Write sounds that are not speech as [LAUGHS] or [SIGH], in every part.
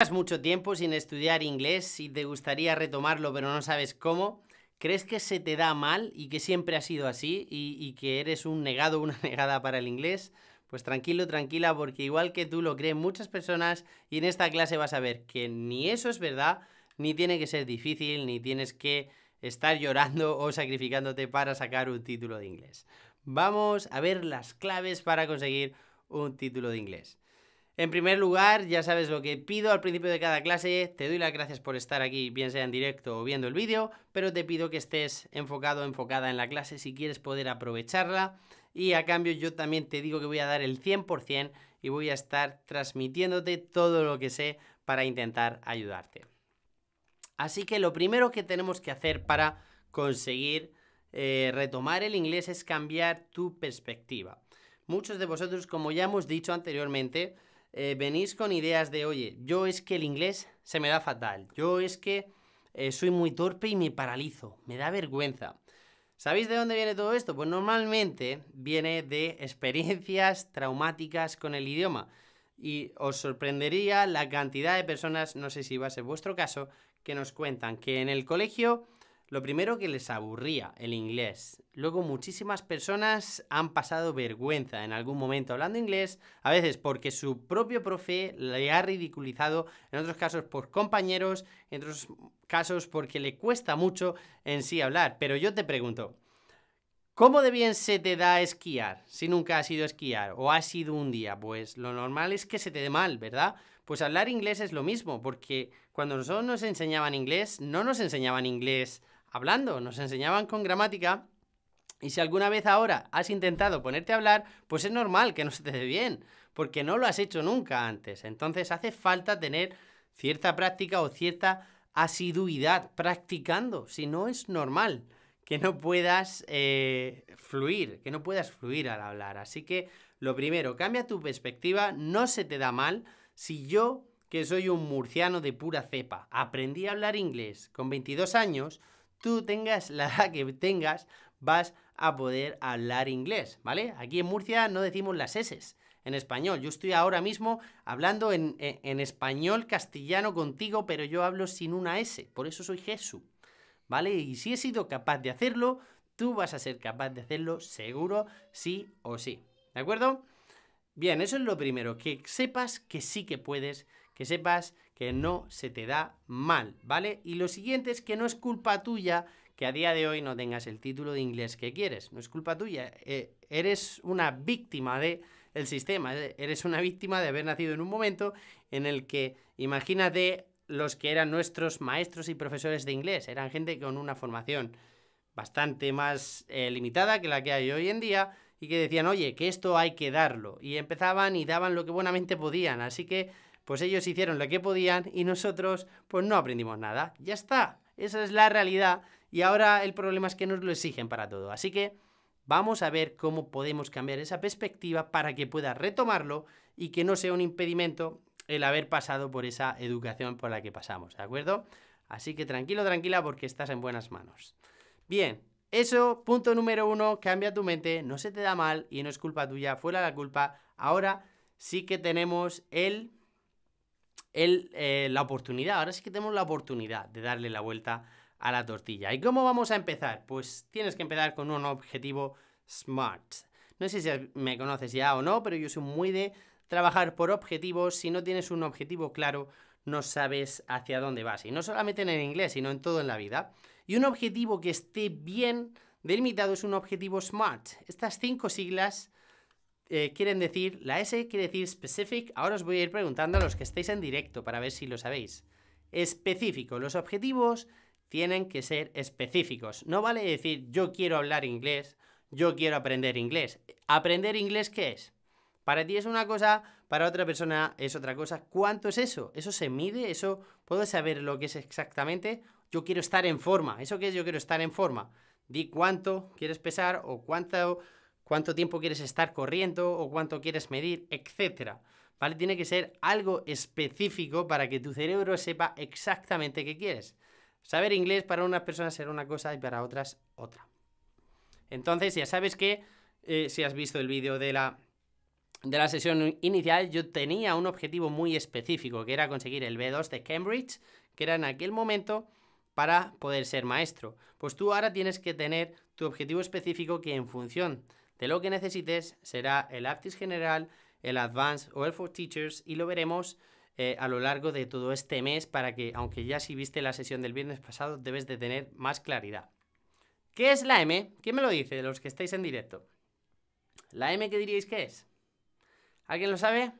Llevas mucho tiempo sin estudiar inglés y te gustaría retomarlo pero no sabes cómo. ¿Crees que se te da mal y que siempre ha sido así y, y que eres un negado o una [LAUGHS] negada para el inglés? Pues tranquilo, tranquila, porque igual que tú lo creen muchas personas y en esta clase vas a ver que ni eso es verdad, ni tiene que ser difícil, ni tienes que estar llorando o sacrificándote para sacar un título de inglés. Vamos a ver las claves para conseguir un título de inglés. En primer lugar, ya sabes lo que pido al principio de cada clase, te doy las gracias por estar aquí, bien sea en directo o viendo el vídeo, pero te pido que estés enfocado o enfocada en la clase si quieres poder aprovecharla y a cambio yo también te digo que voy a dar el 100% y voy a estar transmitiéndote todo lo que sé para intentar ayudarte. Así que lo primero que tenemos que hacer para conseguir eh, retomar el inglés es cambiar tu perspectiva. Muchos de vosotros, como ya hemos dicho anteriormente, eh, venís con ideas de, oye, yo es que el inglés se me da fatal, yo es que eh, soy muy torpe y me paralizo, me da vergüenza. ¿Sabéis de dónde viene todo esto? Pues normalmente viene de experiencias traumáticas con el idioma. Y os sorprendería la cantidad de personas, no sé si va a ser vuestro caso, que nos cuentan que en el colegio lo primero que les aburría el inglés. Luego muchísimas personas han pasado vergüenza en algún momento hablando inglés, a veces porque su propio profe le ha ridiculizado, en otros casos por compañeros, en otros casos porque le cuesta mucho en sí hablar. Pero yo te pregunto, ¿Cómo de bien se te da esquiar si nunca has ido a esquiar o has ido un día? Pues lo normal es que se te dé mal, ¿verdad? Pues hablar inglés es lo mismo, porque cuando nosotros nos enseñaban inglés, no nos enseñaban inglés hablando, nos enseñaban con gramática y si alguna vez ahora has intentado ponerte a hablar, pues es normal que no se te dé bien, porque no lo has hecho nunca antes. Entonces hace falta tener cierta práctica o cierta asiduidad practicando, si no es normal que no puedas eh, fluir, que no puedas fluir al hablar. Así que lo primero, cambia tu perspectiva, no se te da mal. Si yo, que soy un murciano de pura cepa, aprendí a hablar inglés con 22 años, tú tengas la edad que tengas, vas a poder hablar inglés, ¿vale? Aquí en Murcia no decimos las S en español. Yo estoy ahora mismo hablando en, español castellano contigo, pero yo hablo sin una S, por eso soy Jesús, ¿vale? Y si he sido capaz de hacerlo, tú vas a ser capaz de hacerlo seguro, sí o sí, ¿de acuerdo? Bien, eso es lo primero, que sepas que sí que puedes, que sepas que no se te da mal, ¿vale? Y lo siguiente es que no es culpa tuya que a día de hoy no tengas el título de inglés que quieres, no es culpa tuya, eh, eres una víctima de el sistema, eh, eres una víctima de haber nacido en un momento en el que, imagínate, los que eran nuestros maestros y profesores de inglés, eran gente con una formación bastante más eh, limitada que la que hay hoy en día y que decían, oye, que esto hay que darlo. Y empezaban y daban lo que buenamente podían. Así que pues ellos hicieron lo que podían y nosotros pues no aprendimos nada. Ya está, esa es la realidad y ahora el problema es que nos lo exigen para todo. Así que vamos a ver cómo podemos cambiar esa perspectiva para que pueda retomarlo y que no sea un impedimento el haber pasado por esa educación por la que pasamos, ¿de acuerdo? Así que tranquilo, tranquila, porque estás en buenas manos. Bien, eso, punto número uno, cambia tu mente, no se te da mal y no es culpa tuya, fuera la culpa. Ahora sí que tenemos el eh, la oportunidad, ahora sí que tenemos la oportunidad de darle la vuelta a la tortilla. ¿Y cómo vamos a empezar? Pues tienes que empezar con un objetivo SMART. No sé si me conoces ya o no, pero yo soy muy de trabajar por objetivos. Si no tienes un objetivo claro, no sabes hacia dónde vas. Y no solamente en el inglés, sino en todo en la vida. Y un objetivo que esté bien delimitado es un objetivo SMART. Estas cinco siglas eh, quieren decir, la S quiere decir specific. Ahora os voy a ir preguntando a los que estáis en directo para ver si lo sabéis. Específico. Los objetivos tienen que ser específicos. No vale decir yo quiero hablar inglés, yo quiero aprender inglés. ¿Aprender inglés qué es? Para ti es una cosa, para otra persona es otra cosa. ¿Cuánto es eso? ¿Eso se mide? ¿Eso puedo saber lo que es exactamente? Yo quiero estar en forma. ¿Eso qué es yo quiero estar en forma? Di cuánto quieres pesar o cuánto cuánto tiempo quieres estar corriendo o cuánto quieres medir, etcétera. ¿Vale? Tiene que ser algo específico para que tu cerebro sepa exactamente qué quieres. Saber inglés para unas personas será una cosa y para otras otra. Entonces, ya sabes que eh, si has visto el vídeo de la, de la sesión inicial, yo tenía un objetivo muy específico, que era conseguir el B2 de Cambridge, que era en aquel momento para poder ser maestro. Pues tú ahora tienes que tener tu objetivo específico que en función de lo que necesites será el Aptis General, el Advance o el For Teachers y lo veremos eh, a lo largo de todo este mes para que, aunque ya si viste la sesión del viernes pasado, debes de tener más claridad. ¿Qué es la M? ¿Quién me lo dice de los que estáis en directo? ¿La M qué diríais que es? ¿Alguien lo sabe?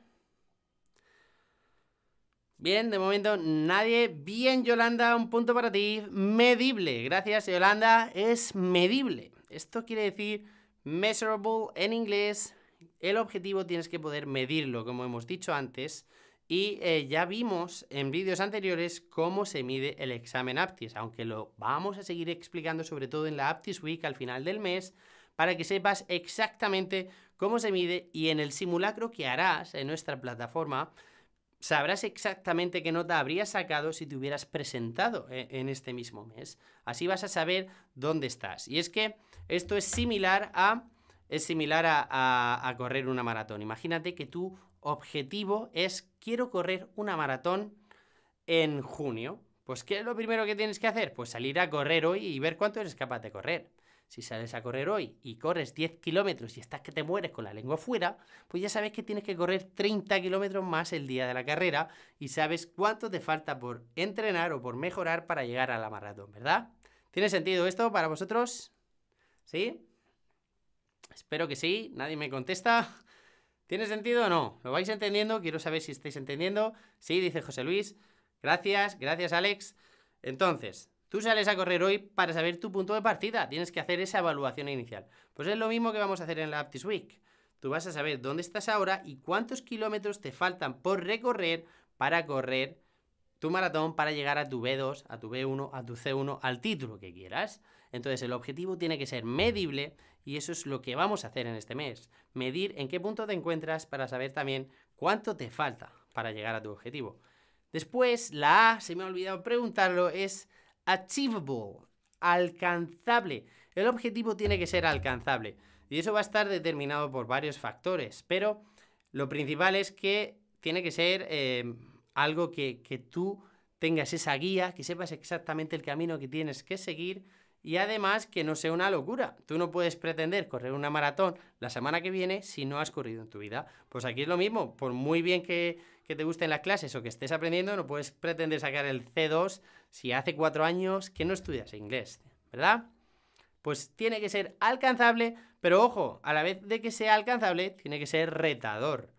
Bien, de momento nadie. Bien, Yolanda, un punto para ti. Medible. Gracias, Yolanda. Es medible. Esto quiere decir Measurable en inglés, el objetivo tienes que poder medirlo, como hemos dicho antes. Y eh, ya vimos en vídeos anteriores cómo se mide el examen Aptis, aunque lo vamos a seguir explicando sobre todo en la Aptis Week al final del mes, para que sepas exactamente cómo se mide y en el simulacro que harás en nuestra plataforma sabrás exactamente qué nota habrías sacado si te hubieras presentado e, en este mismo mes. Así vas a saber dónde estás. Y es que esto es similar a, es similar a, a correr una maratón. Imagínate que tu objetivo es quiero correr una maratón en junio. Pues ¿qué es lo primero que tienes que hacer? Pues salir a correr hoy y ver cuánto eres capaz de correr. Si sales a correr hoy y corres 10 kilómetros y estás que te mueres con la lengua fuera, pues ya sabes que tienes que correr 30 kilómetros más el día de la carrera y sabes cuánto te falta por entrenar o por mejorar para llegar a la ¿verdad? ¿Tiene sentido esto para vosotros? ¿Sí? Espero que sí, nadie me contesta. ¿Tiene sentido o no? ¿Lo vais entendiendo? Quiero saber si estáis entendiendo. Sí, dice José Luis. Gracias, gracias Alex. Entonces, Tú sales a correr hoy para saber tu punto de partida. Tienes que hacer esa evaluación inicial. Pues es lo mismo que vamos a hacer en la Aptis Week. Tú vas a saber dónde estás ahora y cuántos kilómetros te faltan por recorrer para correr tu maratón para llegar a tu B2, a tu B1, a tu C1, al título que quieras. Entonces el objetivo tiene que ser medible y eso es lo que vamos a hacer en este mes. Medir en qué punto te encuentras para saber también cuánto te falta para llegar a tu objetivo. Después, la A, se me ha olvidado preguntarlo, es Achievable, alcanzable. El objetivo tiene que ser alcanzable. Y eso va a estar determinado por varios factores, pero lo principal es que tiene que ser eh, algo que, que tú tengas esa guía, que sepas exactamente el camino que tienes que seguir y además que no sea una locura. Tú no puedes pretender correr una maratón la semana que viene si no has corrido en tu vida. Pues aquí es lo mismo, por muy bien que, que te en las clases o que estés aprendiendo, no puedes pretender sacar el C2 si hace cuatro años que no estudias inglés, ¿verdad? Pues tiene que ser alcanzable, pero ojo, a la vez de que sea alcanzable, tiene que ser retador.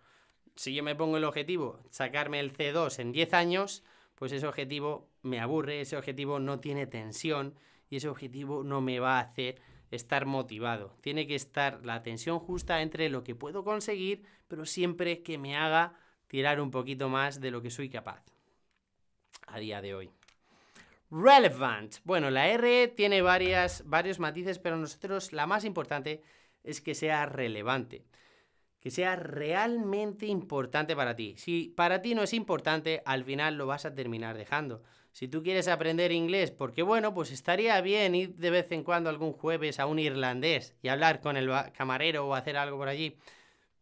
Si yo me pongo el objetivo, sacarme el C2 en 10 años, pues ese objetivo me aburre, ese objetivo no tiene tensión y ese objetivo no me va a hacer estar motivado. Tiene que estar la tensión justa entre lo que puedo conseguir, pero siempre que me haga tirar un poquito más de lo que soy capaz a día de hoy. Relevant. Bueno, la R tiene varias, varios matices, pero nosotros la más importante es que sea relevante. Que sea realmente importante para ti. Si para ti no es importante, al final lo vas a terminar dejando. Si tú quieres aprender inglés, porque bueno, pues estaría bien ir de vez en cuando algún jueves a un irlandés y hablar con el camarero o hacer algo por allí.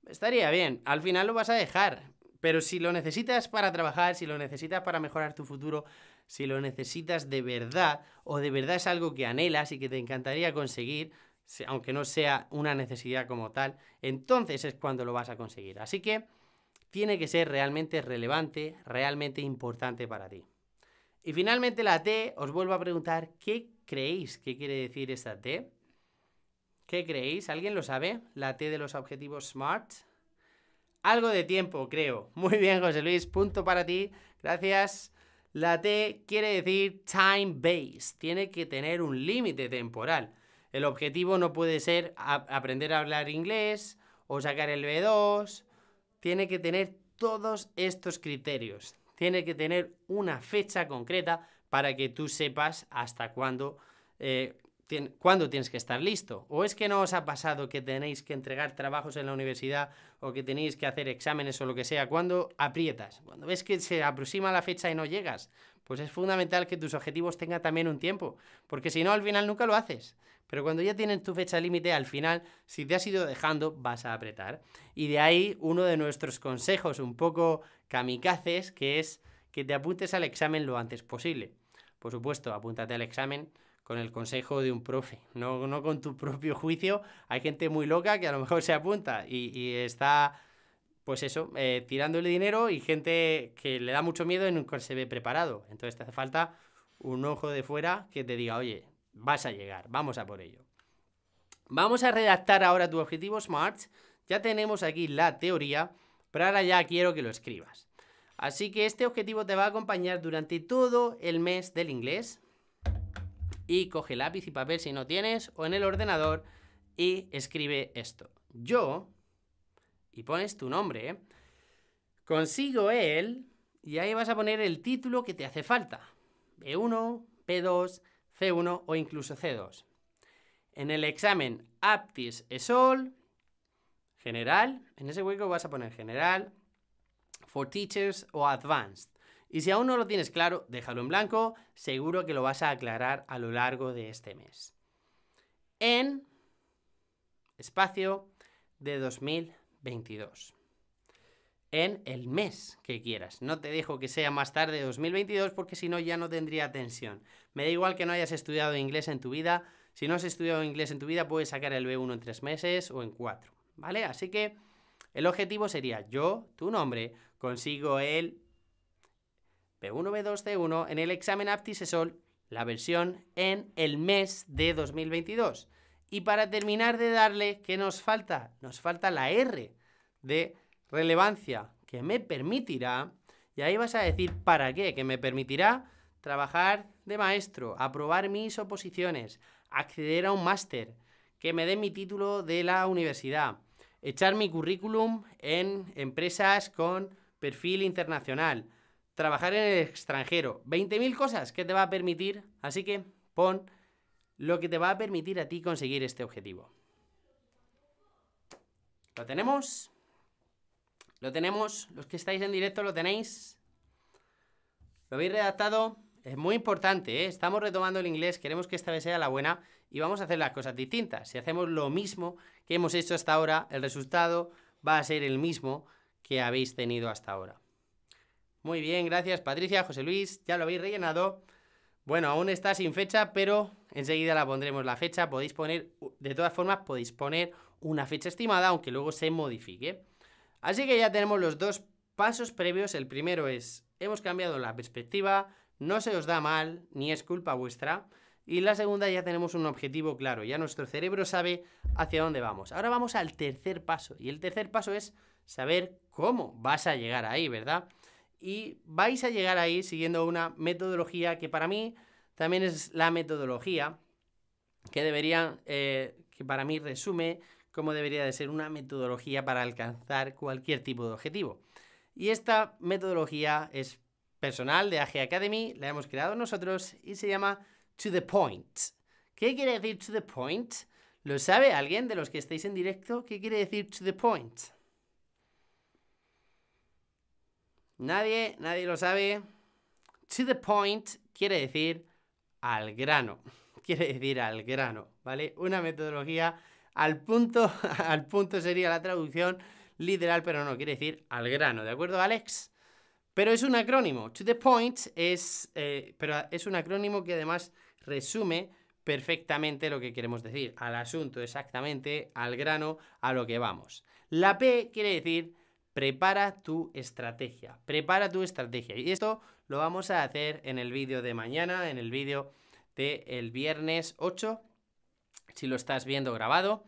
Estaría bien. Al final lo vas a dejar. Pero si lo necesitas para trabajar, si lo necesitas para mejorar tu futuro, si lo necesitas de verdad o de verdad es algo que anhelas y que te encantaría conseguir, aunque no sea una necesidad como tal, entonces es cuando lo vas a conseguir. Así que tiene que ser realmente relevante, realmente importante para ti. Y finalmente la T, os vuelvo a preguntar, ¿qué creéis que quiere decir esta T? ¿Qué creéis? ¿Alguien lo sabe? La T de los objetivos SMART algo de tiempo, creo. [LAUGHS] Muy bien, José Luis, punto para ti. Gracias. La T quiere decir time based tiene que tener un límite temporal. El objetivo no puede ser aprender a hablar inglés o sacar el B2, tiene que tener todos estos criterios. Tiene que tener una fecha concreta para que tú sepas hasta cuándo eh, cuándo tienes que estar listo. ¿O es que no os ha pasado que tenéis que entregar trabajos en la universidad o que tenéis que hacer exámenes o lo que sea? ¿Cuándo aprietas? Cuando ves que se aproxima la fecha y no llegas? Pues es fundamental que tus objetivos tengan también un tiempo, porque si no, al final nunca lo haces. Pero cuando ya tienes tu fecha límite, al final, si te has ido dejando, vas a apretar. Y de ahí uno de nuestros consejos un poco kamikazes, que es que te apuntes al examen lo antes posible. Por supuesto, apúntate al examen con el consejo de un profe, no, no con tu propio juicio. Hay gente muy loca que a lo mejor se apunta y, está, pues eso, eh, tirándole dinero y gente que le da mucho miedo y nunca se ve preparado. Entonces te hace falta un ojo de fuera que te diga, oye, vas a llegar, vamos a por ello. Vamos a redactar ahora tu objetivo SMART. Ya tenemos aquí la teoría, pero ahora ya quiero que lo escribas. Así que este objetivo te va a acompañar durante todo el mes del inglés y coge lápiz y papel si no tienes, o en el ordenador y escribe esto. Yo, y pones tu nombre, consigo él, y ahí vas a poner el título que te hace falta. B1, B2, C1 o incluso C2. En el examen aptis ESOL, general, en ese hueco vas a poner general, for teachers o advanced. Y si aún no lo tienes claro, déjalo en blanco, seguro que lo vas a aclarar a lo largo de este mes. En espacio de 2022. En el mes que quieras. No te dejo que sea más tarde de 2022 porque si no ya no tendría tensión. Me da igual que no hayas estudiado inglés en tu vida. Si no has estudiado inglés en tu vida puedes sacar el B1 en tres meses o en cuatro. ¿Vale? Así que el objetivo sería yo, tu nombre, consigo el P1B2C1 en el examen aptis sol, la versión en el mes de 2022. Y para terminar de darle, ¿qué nos falta? Nos falta la R de relevancia, que me permitirá, y ahí vas a decir para qué, que me permitirá trabajar de maestro, aprobar mis oposiciones, acceder a un máster, que me dé mi título de la universidad, echar mi currículum en empresas con perfil internacional, trabajar en el extranjero. 20.000 cosas que te va a permitir, así que pon lo que te va a permitir a ti conseguir este objetivo. ¿Lo tenemos? Lo tenemos, los que estáis en directo lo tenéis. Lo habéis redactado, es muy importante, ¿eh? estamos retomando el inglés, queremos que esta vez sea la buena y vamos a hacer las cosas distintas. Si hacemos lo mismo que hemos hecho hasta ahora, el resultado va a ser el mismo que habéis tenido hasta ahora. Muy bien, gracias Patricia, José Luis, ya lo habéis rellenado. Bueno, aún está sin fecha, pero enseguida la pondremos la fecha. Podéis poner, de todas formas, podéis poner una fecha estimada, aunque luego se modifique. Así que ya tenemos los dos pasos previos. El primero es, hemos cambiado la perspectiva, no se os da mal, ni es culpa vuestra. Y la segunda ya tenemos un objetivo claro, ya nuestro cerebro sabe hacia dónde vamos. Ahora vamos al tercer paso, y el tercer paso es saber cómo vas a llegar ahí, ¿verdad? y vais a llegar ahí siguiendo una metodología que para mí también es la metodología que debería, eh, que para mí resume cómo debería de ser una metodología para alcanzar cualquier tipo de objetivo. Y esta metodología es personal de AG Academy, la hemos creado nosotros y se llama To the Point. ¿Qué quiere decir To the Point? ¿Lo sabe alguien de los que estáis en directo? ¿Qué quiere decir To the Point? Nadie, nadie lo sabe. To the point quiere decir al grano. [LAUGHS] Quiere decir al grano, ¿vale? Una metodología al punto, [LAUGHS] al punto sería la traducción literal, pero no, quiere decir al grano, ¿de acuerdo, Alex? Pero es un acrónimo. To the point es, eh, pero es un acrónimo que además resume perfectamente lo que queremos decir, al asunto exactamente, al grano, a lo que vamos. La P quiere decir Prepara tu estrategia, prepara tu estrategia. Y esto lo vamos a hacer en el vídeo de mañana, en el vídeo del viernes 8, si lo estás viendo grabado.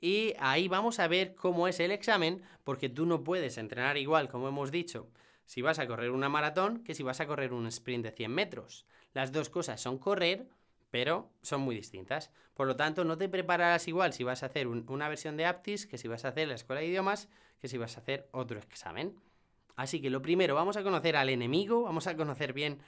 Y ahí vamos a ver cómo es el examen, porque tú no puedes entrenar igual, como hemos dicho, si vas a correr una maratón que si vas a correr un sprint de 100 metros. Las dos cosas son correr, pero son muy distintas. Por lo tanto, no te prepararás igual si vas a hacer una versión de Aptis que si vas a hacer la escuela de idiomas, que si vas a hacer otro examen. Así que lo primero, vamos a conocer al enemigo, vamos a conocer bien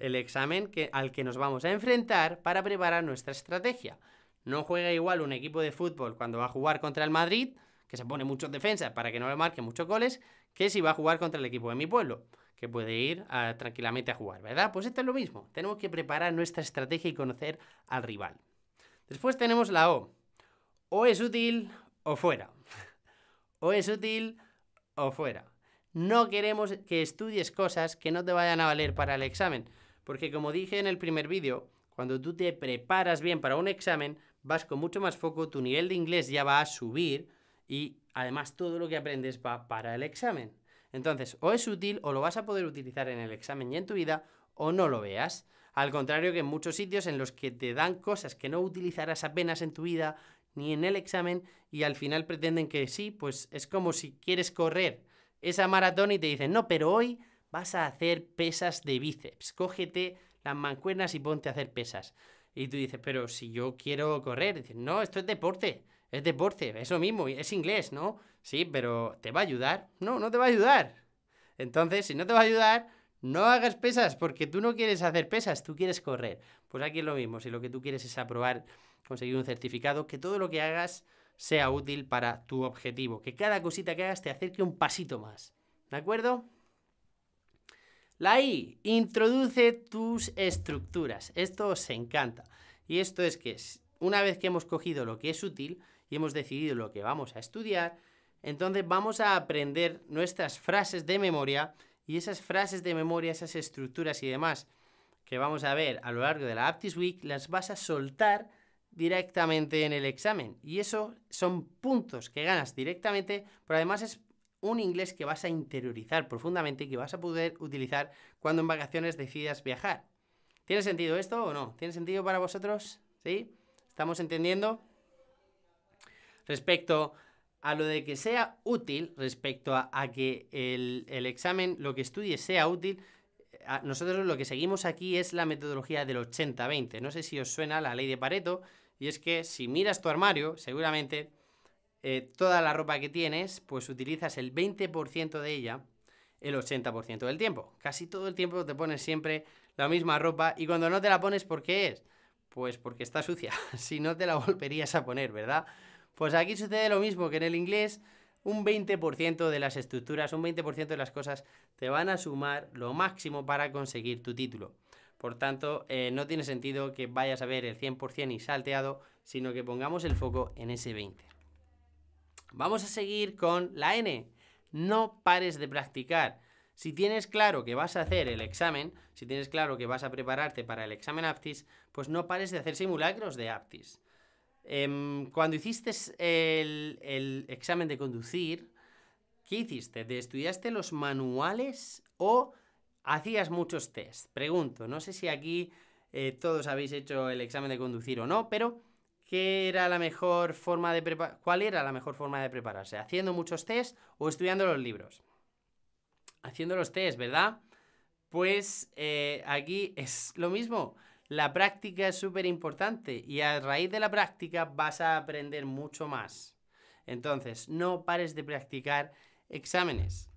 el, examen al que nos vamos a enfrentar para preparar nuestra estrategia. No juega igual un equipo de fútbol cuando va a jugar contra el Madrid, que se pone muchos defensas para que no le marque muchos goles, que si va a jugar contra el equipo de mi pueblo que puede ir tranquilamente a jugar, ¿verdad? Pues esto es lo mismo. Tenemos que preparar nuestra estrategia y conocer al rival. Después tenemos la O. O es útil o fuera. [LAUGHS] O es útil o fuera. No queremos que estudies cosas que no te vayan a valer para el examen, porque como dije en el primer vídeo, cuando tú te preparas bien para un examen, vas con mucho más foco, tu nivel de inglés ya va a subir y además todo lo que aprendes va para el examen. Entonces, o es útil o lo vas a poder utilizar en el examen y en tu vida o no lo veas. Al contrario que en muchos sitios en los que te dan cosas que no utilizarás apenas en tu vida ni en el examen y al final pretenden que sí, pues es como si quieres correr esa maratón y te dicen, no, pero hoy vas a hacer pesas de bíceps, cógete las mancuernas y ponte a hacer pesas. Y tú dices, pero si yo quiero correr, no, esto es deporte, es deporte, eso mismo, es inglés, ¿no? Sí, pero ¿te va a ayudar? No, no te va a ayudar. Entonces, si no te va a ayudar, no hagas pesas porque tú no quieres hacer pesas, tú quieres correr. Pues aquí es lo mismo, si lo que tú quieres es aprobar, conseguir un certificado, que todo lo que hagas sea útil para tu objetivo, que cada cosita que hagas te acerque un pasito más. ¿De acuerdo? La I, introduce tus estructuras. Esto os encanta. Y esto es que una vez que hemos cogido lo que es útil y hemos decidido lo que vamos a estudiar, entonces vamos a aprender nuestras frases de memoria y esas frases de memoria, esas estructuras y demás que vamos a ver a lo largo de la Aptis Week, las vas a soltar directamente en el examen. Y eso son puntos que ganas directamente, pero además es un inglés que vas a interiorizar profundamente y que vas a poder utilizar cuando en vacaciones decidas viajar. ¿Tiene sentido esto o no? ¿Tiene sentido para vosotros? ¿Sí? ¿Estamos entendiendo? Respecto a lo de que sea útil respecto a, que el, examen, lo que estudie sea útil, eh, nosotros lo que seguimos aquí es la metodología del 80-20. No sé si os suena la ley de Pareto, y es que si miras tu armario, seguramente eh, toda la ropa que tienes, pues utilizas el 20% de ella el 80% del tiempo. Casi todo el tiempo te pones siempre la misma ropa y cuando no te la pones, ¿por qué es? Pues porque está sucia, [LAUGHS] si no te la volverías a poner, ¿verdad? Pues aquí sucede lo mismo que en el inglés, un 20% de las estructuras, un 20% de las cosas te van a sumar lo máximo para conseguir tu título. Por tanto, eh, no tiene sentido que vayas a ver el 100% y salteado, sino que pongamos el foco en ese 20%. Vamos a seguir con la N. No pares de practicar. Si tienes claro que vas a hacer el examen, si tienes claro que vas a prepararte para el examen Aptis, pues no pares de hacer simulacros de Aptis. Em, cuando hiciste el, examen de conducir, ¿qué hiciste? ¿Te estudiaste los manuales o hacías muchos test? Pregunto, no sé si aquí eh, todos habéis hecho el examen de conducir o no, pero ¿qué era la mejor forma de ¿cuál era la mejor forma de prepararse? ¿Haciendo muchos test o estudiando los libros? Haciendo los test, ¿verdad? Pues eh, aquí es lo mismo la práctica es súper importante y a raíz de la práctica vas a aprender mucho más. Entonces, no pares de practicar exámenes.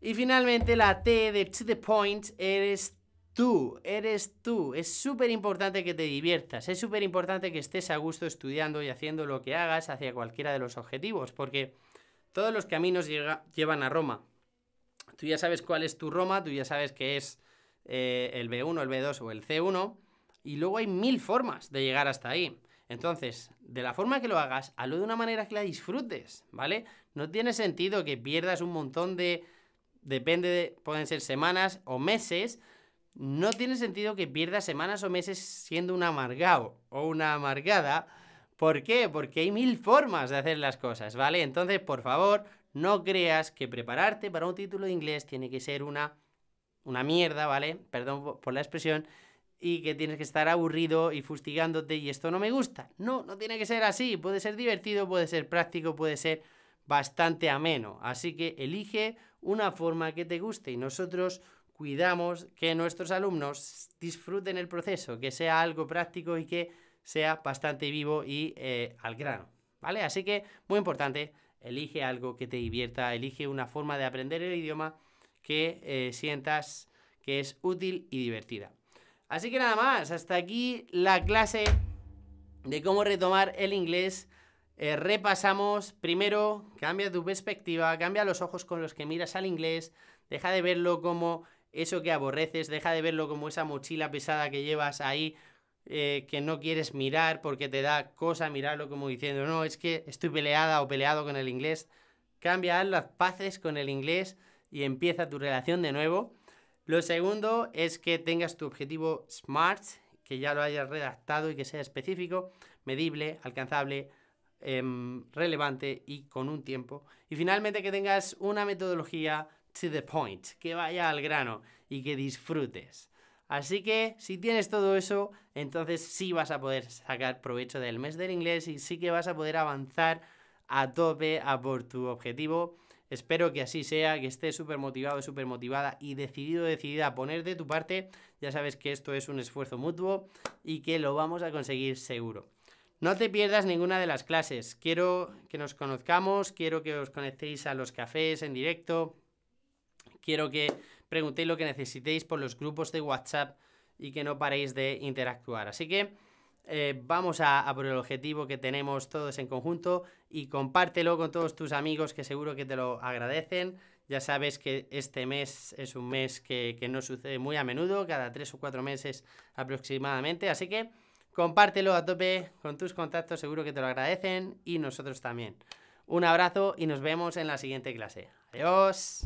Y finalmente, la T de To The Point eres tú, eres tú. Es súper importante que te diviertas, es súper importante que estés a gusto estudiando y haciendo lo que hagas hacia cualquiera de los objetivos, porque todos los caminos llevan a Roma. Tú ya sabes cuál es tu Roma, tú ya sabes que es eh, el B1, el B2 o el C1, y luego hay mil formas de llegar hasta ahí. Entonces, de la forma que lo hagas, hazlo de una manera que la disfrutes, ¿vale? No tiene sentido que pierdas un montón de... Depende de... Pueden ser semanas o meses. No tiene sentido que pierdas semanas o meses siendo un amargado o una amargada. ¿Por qué? Porque hay mil formas de hacer las cosas, ¿vale? Entonces, por favor, no creas que prepararte para un título de inglés tiene que ser una una mierda, ¿vale? Perdón por la expresión, y que tienes que estar aburrido y fustigándote y esto no me gusta. No, no tiene que ser así, puede ser divertido, puede ser práctico, puede ser bastante ameno. Así que elige una forma que te guste y nosotros cuidamos que nuestros alumnos disfruten el proceso, que sea algo práctico y que sea bastante vivo y eh, al grano. ¿Vale? Así que, muy importante, elige algo que te divierta, elige una forma de aprender el idioma que eh, sientas que es útil y divertida. Así que nada más, hasta aquí la clase de cómo retomar el inglés. Eh, repasamos, primero, cambia tu perspectiva, cambia los ojos con los que miras al inglés, deja de verlo como eso que aborreces, deja de verlo como esa mochila pesada que llevas ahí eh, que no quieres mirar porque te da cosa mirarlo como diciendo, no, es que estoy peleada o peleado con el inglés. Cambia las paces con el inglés y empieza tu relación de nuevo. Lo segundo es que tengas tu objetivo SMART, que ya lo hayas redactado y que sea específico, medible, alcanzable, em, relevante y con un tiempo. Y finalmente que tengas una metodología to the point, que vaya al grano y que disfrutes. Así que si tienes todo eso, entonces sí vas a poder sacar provecho del mes del inglés y sí que vas a poder avanzar a tope a por tu objetivo Espero que así sea, que estés súper motivado, súper motivada y decidido, decidida a poner de tu parte. Ya sabes que esto es un esfuerzo mutuo y que lo vamos a conseguir seguro. No te pierdas ninguna de las clases. Quiero que nos conozcamos, quiero que os conectéis a los cafés en directo, quiero que preguntéis lo que necesitéis por los grupos de WhatsApp y que no paréis de interactuar. Así que eh, vamos a, por el objetivo que tenemos todos en conjunto y compártelo con todos tus amigos que seguro que te lo agradecen. Ya sabes que este mes es un mes que, que no sucede muy a menudo, cada tres o cuatro meses aproximadamente. Así que compártelo a tope con tus contactos, seguro que te lo agradecen y nosotros también. Un abrazo y nos vemos en la siguiente clase. Adiós.